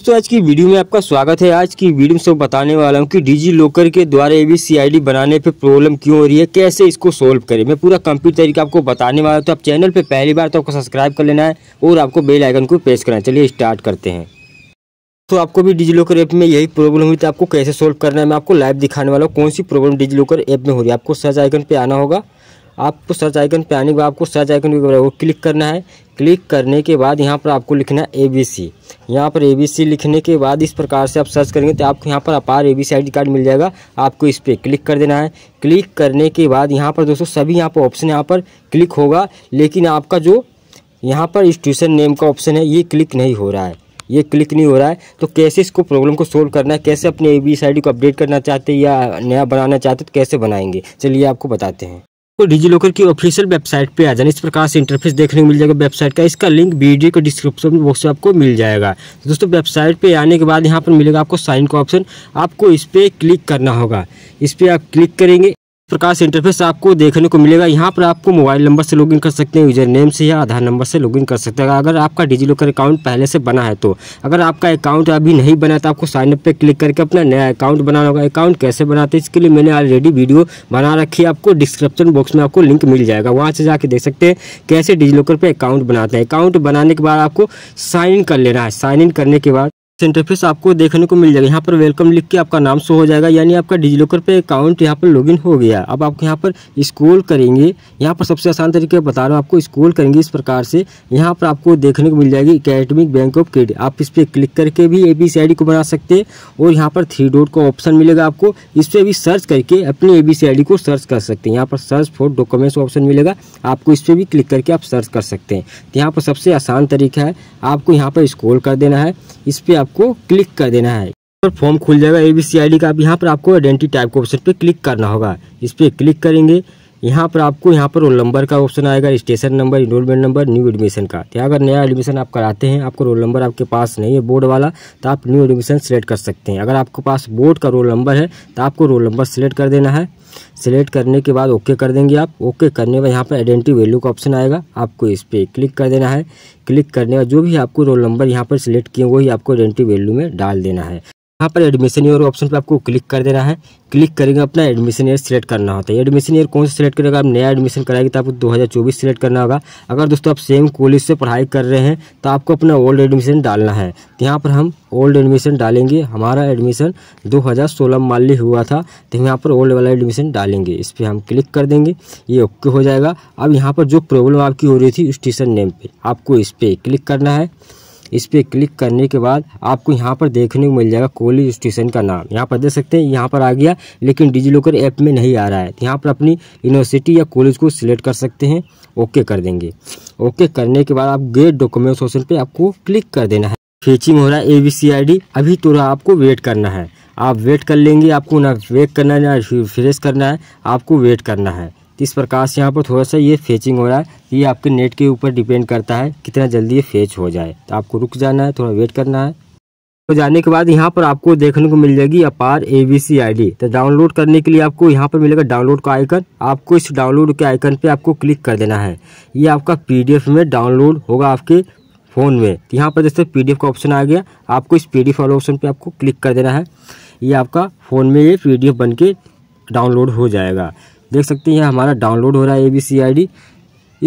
दोस्तों आज की वीडियो में आपका स्वागत है आज की वीडियो में सब बताने वाला हूं कि डिजी लॉकर के द्वारा ए बी सी आई डी बनाने पे प्रॉब्लम क्यों हो रही है कैसे इसको सोल्व करें मैं पूरा कंप्लीट तरीका आपको बताने वाला हूं तो आप चैनल पे पहली बार तो आपको सब्सक्राइब कर लेना है और आपको बेल आइकन को प्रेस करना है चलिए स्टार्ट करते हैं तो आपको भी डिजी लॉकर ऐप में यही प्रॉब्लम हुई तो आपको कैसे सोल्व करना है मैं आपको लाइव दिखाने वाला हूँ कौन सी प्रॉब्लम डिजी लॉकर ऐप में हो रही है आपको सर्च आइकन पर आना होगा आपको सर्च आइकन पे आने के बाद आपको सर्च आइकन वो क्लिक करना है क्लिक करने के बाद यहाँ पर आपको लिखना है ए बी सी यहाँ पर ए बी सी लिखने के बाद इस प्रकार से आप सर्च करेंगे तो आपको यहाँ पर APAAR A B C I D card मिल जाएगा आपको इस पर क्लिक कर देना है क्लिक करने के बाद यहाँ पर दोस्तों सभी यहाँ पर ऑप्शन यहाँ पर क्लिक होगा लेकिन आपका जो यहाँ पर इंस्टीट्यूशन नेम का ऑप्शन है ये क्लिक नहीं हो रहा है ये क्लिक नहीं हो रहा है तो कैसे इसको प्रॉब्लम को सोल्व करना है कैसे अपने A B C I D को अपडेट करना चाहते हैं या नया बनाना चाहते हैं तो कैसे बनाएंगे चलिए आपको बताते हैं आपको डिजी लॉकर की ऑफिशियल वेबसाइट पे आ जाना इस प्रकार से इंटरफेस देखने को मिल जाएगा वेबसाइट का इसका लिंक वीडियो के डिस्क्रिप्शन बॉक्स में आपको मिल जाएगा तो दोस्तों वेबसाइट पे आने के बाद यहाँ पर मिलेगा आपको साइन का ऑप्शन आपको इस पर क्लिक करना होगा इस पर आप क्लिक करेंगे प्रकार से इंटरफेस आपको देखने को मिलेगा यहाँ पर आपको मोबाइल नंबर से लॉगिन कर सकते हैं यूजर नेम से या आधार नंबर से लॉगिन कर सकते हैं अगर आपका डिजी लॉकर अकाउंट पहले से बना है तो अगर आपका अकाउंट अभी नहीं बना तो आपको साइनअप पर क्लिक करके अपना नया अकाउंट बनाना होगा अकाउंट कैसे बनाते हैं इसके लिए मैंने ऑलरेडी वीडियो बना रखी है आपको डिस्क्रिप्शन बॉक्स में आपको लिंक मिल जाएगा वहाँ से जाके देख सकते हैं कैसे डिजी लॉकर पर अकाउंट बनाते हैं अकाउंट बनाने के बाद आपको साइन इन कर लेना है साइन इन करने के बाद इंटरफेस आपको देखने को मिल जाएगा यहाँ पर वेलकम लिख के आपका नाम शो हो जाएगा यानी आपका लॉकर पे अकाउंट यहाँ पर लॉगिन हो गया अब आप यहाँ पर स्क्रॉल करेंगे यहाँ पर सबसे आसान तरीके बता रहा हूँ आपको स्क्रॉल करेंगे इस प्रकार से यहाँ पर आपको देखने को मिल जाएगी अकेडमिक बैंक ऑफ क्रेडिट आप इस पर क्लिक करके भी ए बी सी आई डी को बना सकते हैं और यहाँ पर थ्री डॉट का ऑप्शन मिलेगा आपको इस पर भी सर्च करके अपनी A B C I D को सर्च कर सकते हैं यहाँ पर सर्च फॉर डॉक्यूमेंट्स ऑप्शन मिलेगा आपको इस पर भी क्लिक करके आप सर्च कर सकते हैं तो यहाँ पर सबसे आसान तरीका है आपको यहाँ पर स्क्रोल कर देना है इस पर आप आपको क्लिक कर देना है पर फॉर्म खुल जाएगा ए बी सी आई डी का अब यहाँ पर आपको आइडेंटिटी टाइप के ऑप्शन पे क्लिक करना होगा इस पर क्लिक करेंगे यहाँ पर आपको यहाँ पर रोल नंबर का ऑप्शन आएगा station number enrollment number new admission का तो अगर नया एडमिशन आप कराते हैं आपको रोल नंबर आपके पास नहीं है बोर्ड वाला तो आप न्यू एडमिशन सेलेक्ट कर सकते हैं अगर आपके पास बोर्ड का रोल नंबर है तो आपको रोल नंबर सेलेक्ट कर देना है सेलेक्ट करने के बाद ओके कर देंगे आप ओके करने बाद यहाँ पर आइडेंटिटी वैल्यू का ऑप्शन आएगा आपको इस पर क्लिक कर देना है क्लिक करने का जो भी आपको रोल नंबर यहाँ पर सिलेक्ट किए वही आपको आइडेंटिटी वैल्यू में डाल देना है यहाँ पर एडमिशन ईयर ऑप्शन पर आपको क्लिक कर देना है क्लिक करेंगे अपना एडमिशन ईयर सिलेक्ट करना होता है एडमिशन ईयर कौन सा सिलेक्ट करेगा आप नया एडमिशन कराएंगे तो आपको 2024 सिलेक्ट करना होगा अगर दोस्तों आप सेम कॉलेज से पढ़ाई कर रहे हैं तो आपको अपना ओल्ड एडमिशन डालना है तो यहाँ पर हम ओल्ड एडमिशन डालेंगे हमारा एडमिशन 2016 मान माली हुआ था तो हम यहाँ पर ओल्ड वाला एडमिशन डालेंगे इस पर हम क्लिक कर देंगे ये ओके हो जाएगा अब यहाँ पर जो प्रॉब्लम आपकी हो रही थी स्टेशन नेम पर आपको इस पर क्लिक करना है इस पर क्लिक करने के बाद आपको यहाँ पर देखने को मिल जाएगा कॉलेज स्टेशन का नाम यहाँ पर देख सकते हैं यहाँ पर आ गया लेकिन डिजी लॉकर ऐप में नहीं आ रहा है तो यहाँ पर अपनी यूनिवर्सिटी या कॉलेज को सिलेक्ट कर सकते हैं ओके कर देंगे ओके करने के बाद आप गेट डॉक्यूमेंट्स ऑप्शन पर आपको क्लिक कर देना है फेचिंग हो रहा है ए बी सी आई डी अभी थोड़ा आपको वेट करना है आप वेट कर लेंगे आपको ना वेट करना है ना फ्रेश करना है आपको वेट करना है तो इस प्रकार से यहाँ पर थोड़ा सा ये फेचिंग हो रहा है ये आपके नेट के ऊपर डिपेंड करता है कितना जल्दी ये फेच हो जाए तो आपको रुक जाना है थोड़ा वेट करना है तो जाने के बाद यहाँ पर आपको देखने को मिल जाएगी APAAR A B C I D तो डाउनलोड करने के लिए आपको यहाँ पर मिलेगा डाउनलोड का आइकन आपको इस डाउनलोड के आइकन पर आपको क्लिक कर देना है ये आपका एफ में डाउनलोड होगा आपके फ़ोन में तो यहाँ पर जैसे पीडीएफ का ऑप्शन आ गया आपको इस पीडीएफ वाले ऑप्शन पर आपको क्लिक कर देना है ये आपका फ़ोन में ये पीडीएफ बन के डाउनलोड हो जाएगा देख सकते हैं हमारा डाउनलोड हो रहा है ए बी सी आई डी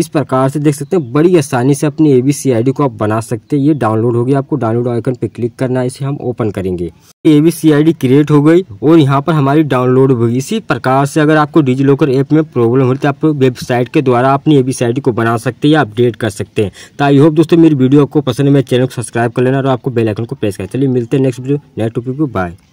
इस प्रकार से देख सकते हैं बड़ी आसानी से अपनी A B C I D को आप बना सकते हैं ये डाउनलोड हो गया आपको डाउनलोड आइकन पे क्लिक करना है इसे हम ओपन करेंगे A B C I D create हो गई और यहाँ पर हमारी डाउनलोड होगी इसी प्रकार से अगर आपको डिजी लॉकर ऐप में प्रॉब्लम हो तो आप वेबसाइट के द्वारा अपनी A B C I D को बना सकते हैं या अपडेट कर सकते हैं तो आई होप दोस्तों मेरी वीडियो आपको पसंद है मेरे चैनल को सब्सक्राइब कर लेना और आपको बेलाइकन को प्रेस कर चलिए मिलते हैं नेक्स्ट वीडियो नेक्स्ट टॉपिक को बाय